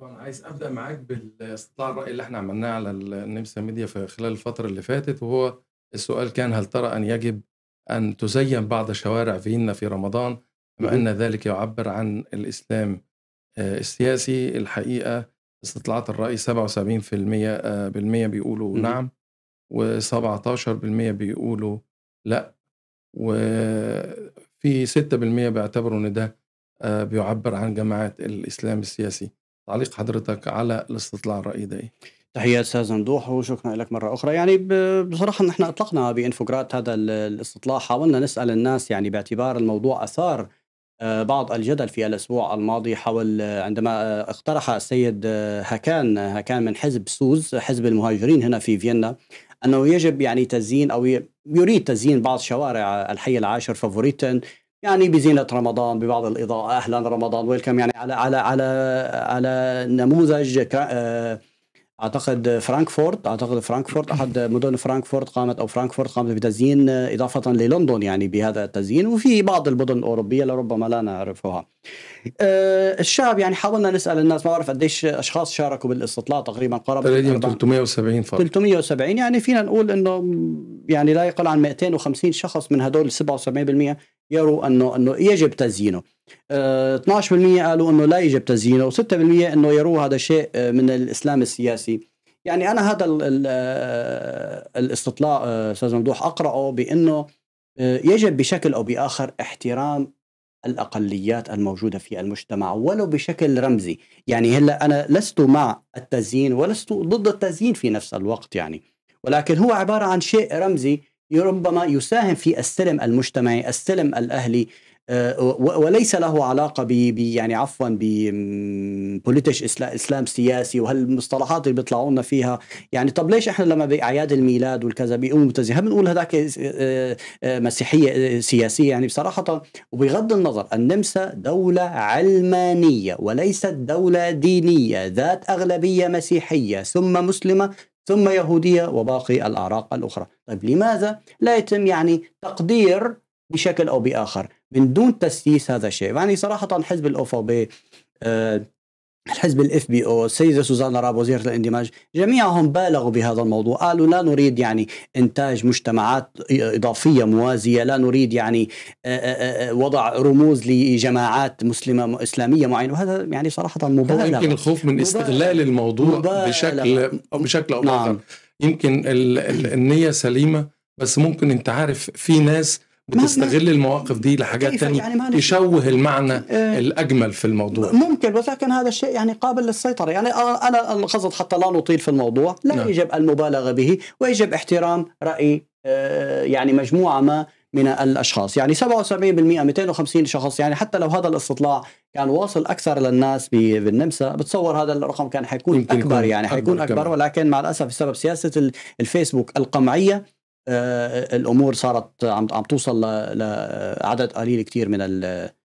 طبعا عايز ابدا معاك بالاستطلاع الراي اللي احنا عملناه على النمسا ميديا في خلال الفتره اللي فاتت وهو السؤال كان هل ترى ان يجب ان تزين بعض شوارع فيينا في رمضان مع ان ذلك يعبر عن الاسلام آه، السياسي الحقيقه استطلاعات الراي 77% آه، بالمية بيقولوا نعم و17% بيقولوا لا وفي 6% بيعتبروا ان ده آه، بيعبر عن جماعه الاسلام السياسي تعليق حضرتك على الاستطلاع الرأي ده إيه؟ تحية تحيات استاذ ندوح وشكرا لك مره اخرى يعني بصراحه نحن اطلقنا بانفوجرات هذا الاستطلاع حاولنا نسال الناس يعني باعتبار الموضوع اثار آه، بعض الجدل في الاسبوع الماضي حول آه، عندما آه، اقترح السيد هكان هكان من حزب سوز حزب المهاجرين هنا في فيينا انه يجب يعني تزيين او يريد تزيين بعض شوارع الحي العاشر فافوريتا يعني بزينة رمضان ببعض الإضاءة أهلا رمضان ويلكم يعني على على على على نموذج آه، أعتقد فرانكفورت أعتقد فرانكفورت أحد مدن فرانكفورت قامت أو فرانكفورت قامت بتزيين إضافة للندن يعني بهذا التزيين وفي بعض المدن الأوروبية لربما لا نعرفها آه، الشعب يعني حاولنا نسأل الناس ما بعرف قديش أشخاص شاركوا بالاستطلاع تقريبا قرابة 370 فرد 370 يعني فينا نقول أنه يعني لا يقل عن 250 شخص من هدول 77% يروا انه انه يجب تزيينه 12% آه، قالوا انه لا يجب تزيينه و6% انه يروا هذا شيء آه، من الاسلام السياسي يعني انا هذا الـ الـ آه، الاستطلاع استاذ ممدوح اقراه بانه يجب بشكل او باخر احترام الاقليات الموجوده في المجتمع ولو بشكل رمزي، يعني هلا انا لست مع التزيين ولست ضد التزيين في نفس الوقت يعني، ولكن هو عباره عن شيء رمزي ربما يساهم في السلم المجتمعي السلم الأهلي آه، وليس له علاقة ب يعني عفوا بوليتش إسلام سياسي وهالمصطلحات اللي بيطلعوا لنا فيها يعني طب ليش إحنا لما بأعياد الميلاد والكذا بيقوموا مبتزهين هل بنقول هذاك آه، آه، مسيحية سياسية يعني بصراحة وبغض النظر النمسا دولة علمانية وليست دولة دينية ذات أغلبية مسيحية ثم مسلمة ثم يهودية وباقي الأعراق الأخرى طيب لماذا لا يتم يعني تقدير بشكل أو بآخر من دون تسييس هذا الشيء يعني صراحة حزب الأوفا الحزب الاف بي او السيده سوزانا راب وزيره الاندماج جميعهم بالغوا بهذا الموضوع قالوا لا نريد يعني انتاج مجتمعات اضافيه موازيه لا نريد يعني آه، آه، آه، وضع رموز لجماعات مسلمه اسلاميه معينه وهذا يعني صراحه لا يمكن الخوف من استغلال الموضوع بشكل او بشكل او نعم. باخر يمكن النيه سليمه بس ممكن انت عارف في ناس بتستغل المواقف دي لحاجات تانية يعني يشوه المعنى آه الأجمل في الموضوع ممكن ولكن هذا الشيء يعني قابل للسيطرة يعني أنا القصد حتى لا نطيل في الموضوع لا نعم. يجب المبالغة به ويجب احترام رأي آه يعني مجموعة ما من الاشخاص يعني 77% 250 شخص يعني حتى لو هذا الاستطلاع كان واصل اكثر للناس بالنمسا بتصور هذا الرقم كان حيكون اكبر يعني حيكون اكبر ولكن مع الاسف بسبب سياسه الفيسبوك القمعيه آه، الامور صارت عم عم توصل لعدد قليل كتير من